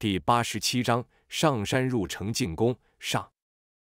第八十七章上山入城进攻上。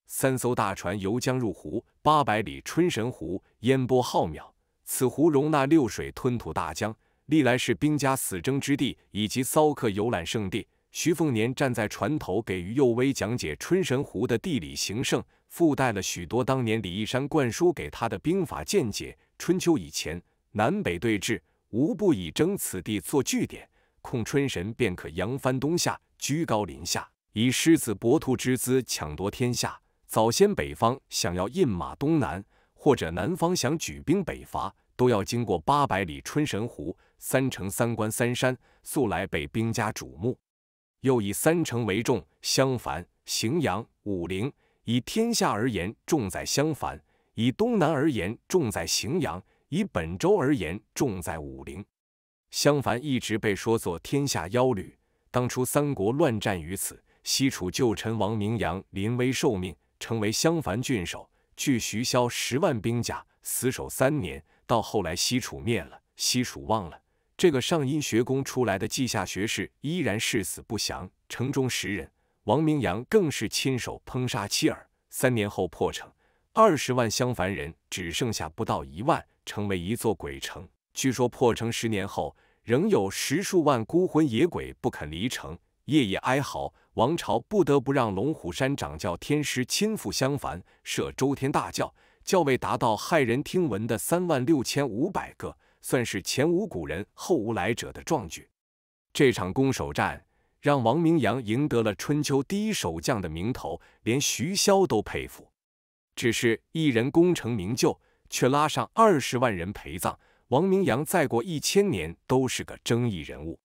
三艘大船由江入湖，八百里春神湖，烟波浩渺。此湖容纳六水，吞吐大江，历来是兵家死争之地，以及骚客游览胜地。徐凤年站在船头，给于幼威讲解春神湖的地理形胜，附带了许多当年李义山灌输给他的兵法见解。春秋以前，南北对峙，无不以争此地做据点。控春神便可扬帆东下，居高临下，以狮子搏兔之姿抢夺天下。早先北方想要印马东南，或者南方想举兵北伐，都要经过八百里春神湖、三城三关三山，素来被兵家瞩目。又以三城为重：襄樊、荥阳、武陵。以天下而言，重在襄樊；以东南而言，重在荥阳；以本州而言，重在武陵。襄樊一直被说作天下妖旅。当初三国乱战于此，西楚旧臣王明阳临危受命，成为襄樊郡守，据徐骁十万兵甲，死守三年。到后来西楚灭了，西楚亡了，这个上阴学宫出来的稷下学士依然誓死不降。城中十人，王明阳更是亲手烹杀妻儿。三年后破城，二十万襄樊人只剩下不到一万，成为一座鬼城。据说破城十年后，仍有十数万孤魂野鬼不肯离城，夜夜哀嚎。王朝不得不让龙虎山掌教天师亲赴襄樊设周天大教，教位达到骇人听闻的三万六千五百个，算是前无古人后无来者的壮举。这场攻守战让王明阳赢得了春秋第一守将的名头，连徐骁都佩服。只是一人功成名就，却拉上二十万人陪葬。王明阳再过一千年都是个争议人物。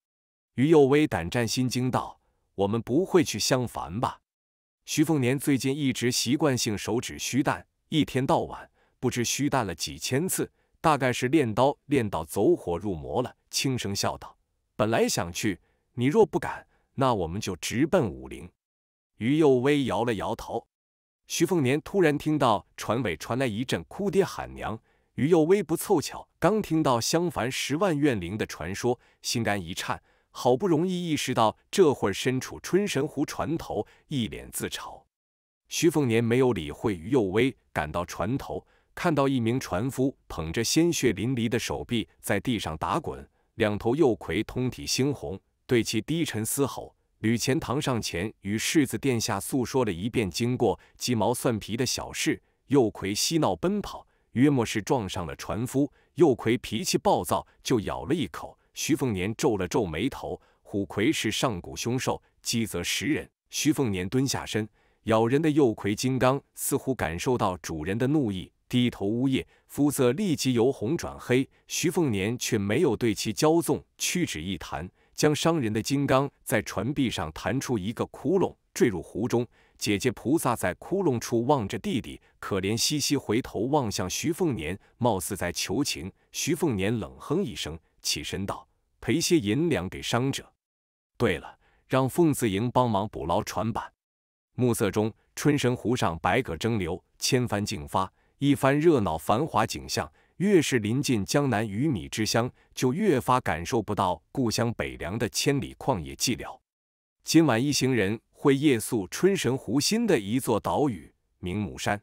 于幼威胆战心惊道：“我们不会去襄樊吧？”徐凤年最近一直习惯性手指虚弹，一天到晚不知虚弹了几千次，大概是练刀练到走火入魔了。轻声笑道：“本来想去，你若不敢，那我们就直奔武陵。”于幼威摇了摇头。徐凤年突然听到船尾传来一阵哭爹喊娘。于幼薇不凑巧刚听到襄樊十万怨灵的传说，心肝一颤，好不容易意识到这会儿身处春神湖船头，一脸自嘲。徐凤年没有理会于幼薇，赶到船头，看到一名船夫捧着鲜血淋漓的手臂在地上打滚，两头右葵通体猩红，对其低沉嘶吼。吕钱堂上前与世子殿下诉说了一遍经过，鸡毛蒜皮的小事。右葵嬉闹奔跑。约莫是撞上了船夫，右夔脾气暴躁，就咬了一口。徐凤年皱了皱眉头，虎魁是上古凶兽，饥则食人。徐凤年蹲下身，咬人的右夔金刚似乎感受到主人的怒意，低头呜咽，肤色立即由红转黑。徐凤年却没有对其骄纵，屈指一弹，将伤人的金刚在船壁上弹出一个窟窿，坠入湖中。姐姐菩萨在窟窿处望着弟弟，可怜兮兮回头望向徐凤年，貌似在求情。徐凤年冷哼一声，起身道：“赔些银两给伤者。对了，让凤子营帮忙捕捞船板。”暮色中，春神湖上百舸争流，千帆竞发，一番热闹繁华景象。越是临近江南鱼米之乡，就越发感受不到故乡北凉的千里旷野寂寥。今晚一行人。会夜宿春神湖心的一座岛屿，名母山。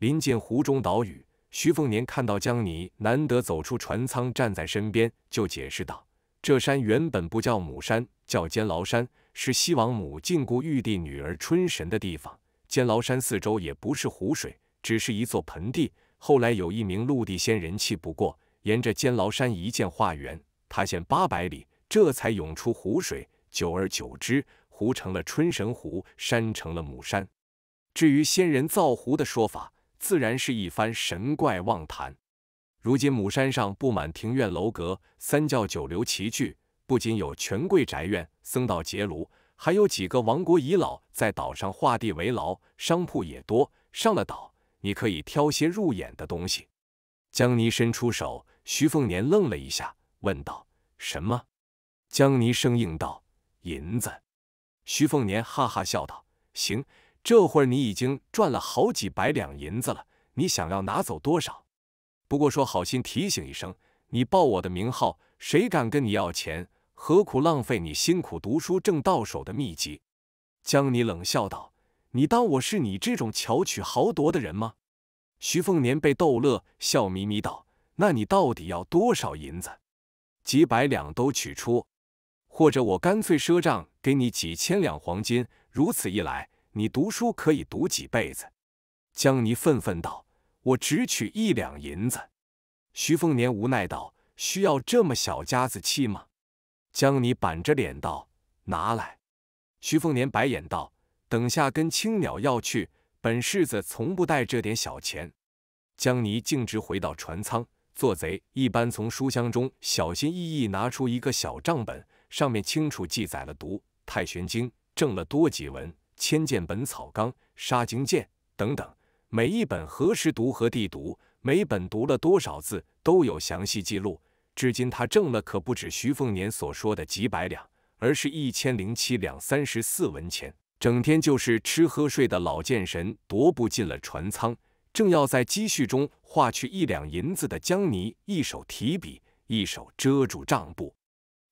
临近湖中岛屿，徐凤年看到江离难得走出船舱，站在身边，就解释道：“这山原本不叫母山，叫监牢山，是西王母禁锢玉帝女儿春神的地方。监牢山四周也不是湖水，只是一座盆地。后来有一名陆地仙人气不过，沿着监牢山一线化缘，他现八百里，这才涌出湖水。久而久之。”湖成了春神湖，山成了母山。至于仙人造湖的说法，自然是一番神怪妄谈。如今母山上布满庭院楼阁，三教九流齐聚，不仅有权贵宅院、僧道结庐，还有几个亡国遗老在岛上画地为牢。商铺也多，上了岛，你可以挑些入眼的东西。江泥伸出手，徐凤年愣了一下，问道：“什么？”江泥生硬道：“银子。”徐凤年哈哈笑道：“行，这会儿你已经赚了好几百两银子了，你想要拿走多少？不过说好心提醒一声，你报我的名号，谁敢跟你要钱，何苦浪费你辛苦读书挣到手的秘籍？”江离冷笑道：“你当我是你这种巧取豪夺的人吗？”徐凤年被逗乐，笑眯眯道：“那你到底要多少银子？几百两都取出，或者我干脆赊账。”给你几千两黄金，如此一来，你读书可以读几辈子。江泥愤愤道：“我只取一两银子。”徐凤年无奈道：“需要这么小家子气吗？”江泥板着脸道：“拿来。”徐凤年白眼道：“等下跟青鸟要去，本世子从不带这点小钱。”江泥径直回到船舱，做贼一般从书箱中小心翼翼拿出一个小账本，上面清楚记载了毒太玄经挣了多几文，千剑本草纲、杀精鉴等等，每一本何时读、何地读、每本读了多少字都有详细记录。至今他挣了可不止徐凤年所说的几百两，而是一千零七两三十四文钱。整天就是吃喝睡的老剑神踱步进了船舱，正要在积蓄中划去一两银子的江泥，一手提笔，一手遮住账簿。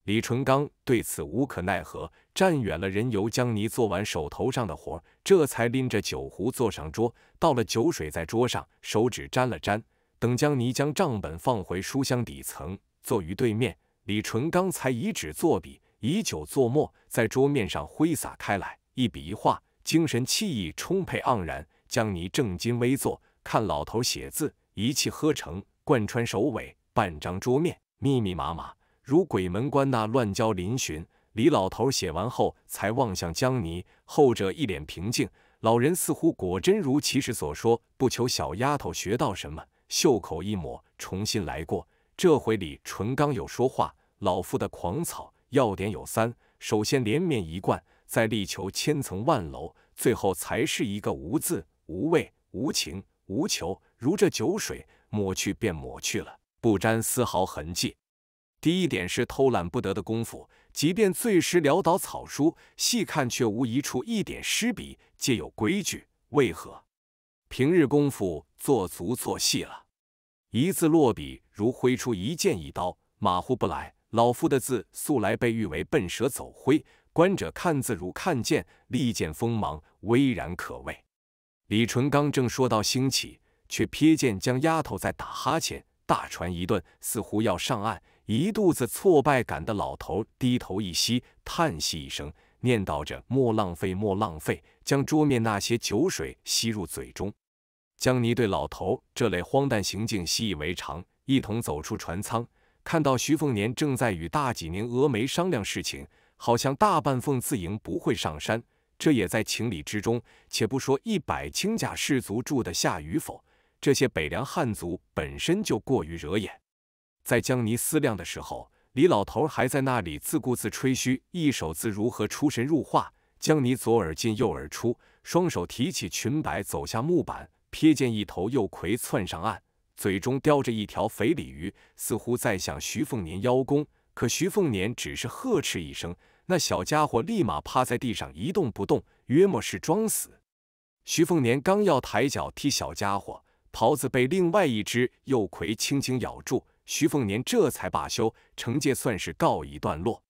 李淳罡对此无可奈何，站远了。任由江泥做完手头上的活这才拎着酒壶坐上桌，倒了酒水在桌上，手指沾了沾。等江泥将账本放回书箱底层，坐于对面，李淳罡才以纸作笔，以酒作墨，在桌面上挥洒开来，一笔一画，精神气意充沛盎然。江泥正襟危坐，看老头写字，一气呵成，贯穿首尾，半张桌面密密麻麻。如鬼门关那乱交嶙峋，李老头写完后才望向江泥，后者一脸平静。老人似乎果真如其实所说，不求小丫头学到什么，袖口一抹，重新来过。这回李纯刚有说话：“老夫的狂草要点有三：首先连绵一贯，再力求千层万楼，最后才是一个无字、无味、无情、无求。如这酒水，抹去便抹去了，不沾丝毫痕迹。”第一点是偷懒不得的功夫，即便醉时潦倒草书，细看却无一处一点失笔，皆有规矩。为何？平日功夫做足做细了，一字落笔如挥出一剑一刀，马虎不来。老夫的字素来被誉为笨蛇走灰，观者看字如看剑，利剑锋芒，巍然可畏。李淳刚正说到兴起，却瞥见江丫头在打哈欠，大船一顿，似乎要上岸。一肚子挫败感的老头低头一吸，叹息一声，念叨着“莫浪费，莫浪费”，将桌面那些酒水吸入嘴中。江尼对老头这类荒诞行径习以为常，一同走出船舱，看到徐凤年正在与大济宁峨眉商量事情，好像大半凤自营不会上山，这也在情理之中。且不说一百轻甲士卒住得下与否，这些北凉汉族本身就过于惹眼。在江泥思量的时候，李老头还在那里自顾自吹嘘一手字如何出神入化。江泥左耳进右耳出，双手提起裙摆走下木板，瞥见一头幼葵窜上岸，嘴中叼着一条肥鲤鱼，似乎在向徐凤年邀功。可徐凤年只是呵斥一声，那小家伙立马趴在地上一动不动，约莫是装死。徐凤年刚要抬脚踢小家伙，袍子被另外一只幼葵轻轻咬住。徐凤年这才罢休，惩戒算是告一段落。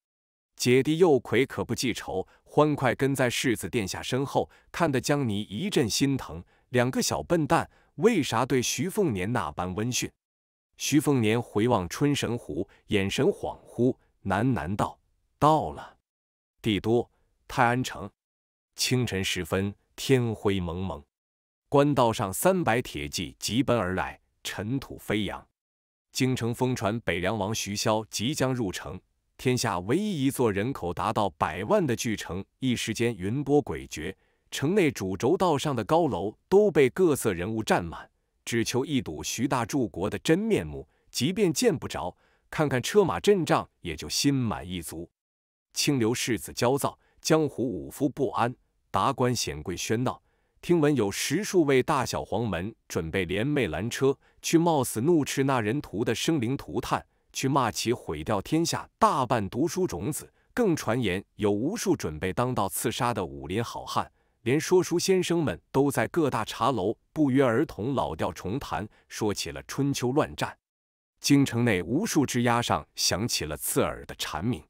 姐弟又魁可不记仇，欢快跟在世子殿下身后，看得江离一阵心疼。两个小笨蛋，为啥对徐凤年那般温驯？徐凤年回望春神湖，眼神恍惚，喃喃道：“到了，帝都泰安城。”清晨时分，天灰蒙蒙，官道上三百铁骑疾奔而来，尘土飞扬。京城疯传北凉王徐骁即将入城，天下唯一一座人口达到百万的巨城，一时间云波诡谲，城内主轴道上的高楼都被各色人物占满，只求一睹徐大柱国的真面目。即便见不着，看看车马阵仗也就心满意足。清流世子焦躁，江湖武夫不安，达官显贵喧闹。听闻有十数位大小黄门准备联袂拦车，去冒死怒斥那人屠的生灵涂炭，去骂其毁掉天下大半读书种子。更传言有无数准备当道刺杀的武林好汉，连说书先生们都在各大茶楼不约而同老调重弹，说起了春秋乱战。京城内无数枝丫上响起了刺耳的蝉鸣。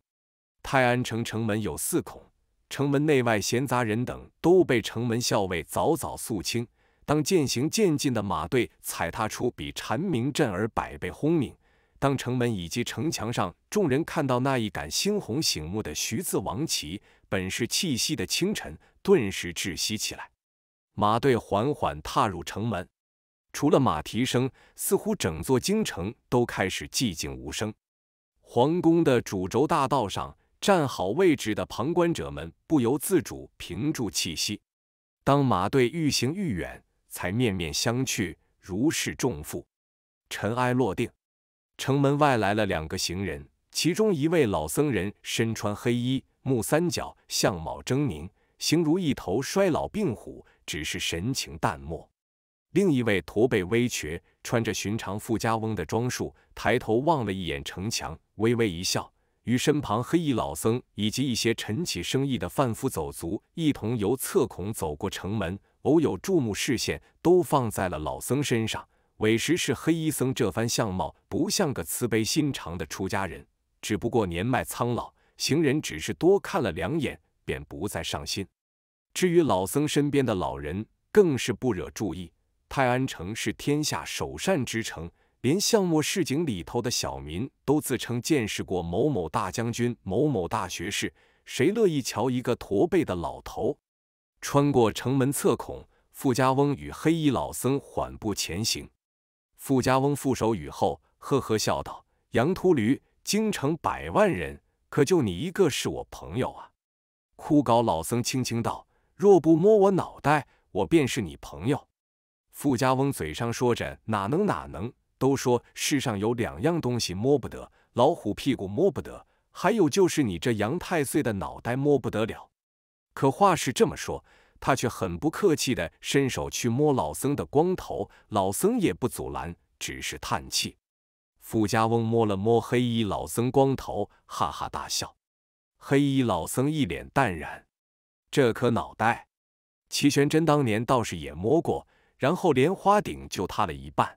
泰安城城门有四孔。城门内外闲杂人等都被城门校尉早早肃清。当渐行渐近的马队踩踏出比蝉鸣震耳百倍轰鸣。当城门以及城墙上众人看到那一杆猩红醒目的“徐”字王旗，本是气息的清晨顿时窒息起来。马队缓缓踏入城门，除了马蹄声，似乎整座京城都开始寂静无声。皇宫的主轴大道上。站好位置的旁观者们不由自主屏住气息。当马队愈行愈远，才面面相觑，如释重负，尘埃落定。城门外来了两个行人，其中一位老僧人身穿黑衣，目三角，相貌狰狞，形如一头衰老病虎，只是神情淡漠；另一位驼背微瘸，穿着寻常富家翁的装束，抬头望了一眼城墙，微微一笑。与身旁黑衣老僧以及一些晨起生意的贩夫走卒一同由侧孔走过城门，偶有注目视线都放在了老僧身上。委实是黑衣僧这番相貌不像个慈悲心肠的出家人，只不过年迈苍老，行人只是多看了两眼便不再上心。至于老僧身边的老人，更是不惹注意。泰安城是天下首善之城。连项目市井里头的小民都自称见识过某某大将军、某某大学士，谁乐意瞧一个驼背的老头？穿过城门侧孔，傅家翁与黑衣老僧缓步前行。傅家翁负手雨后，呵呵笑道：“杨秃驴，京城百万人，可就你一个是我朋友啊！”枯槁老僧轻轻道：“若不摸我脑袋，我便是你朋友。”傅家翁嘴上说着：“哪能哪能。”都说世上有两样东西摸不得，老虎屁股摸不得，还有就是你这杨太岁的脑袋摸不得了。可话是这么说，他却很不客气地伸手去摸老僧的光头，老僧也不阻拦，只是叹气。富家翁摸了摸黑衣老僧光头，哈哈大笑。黑衣老僧一脸淡然。这颗脑袋，齐玄真当年倒是也摸过，然后莲花顶就塌了一半。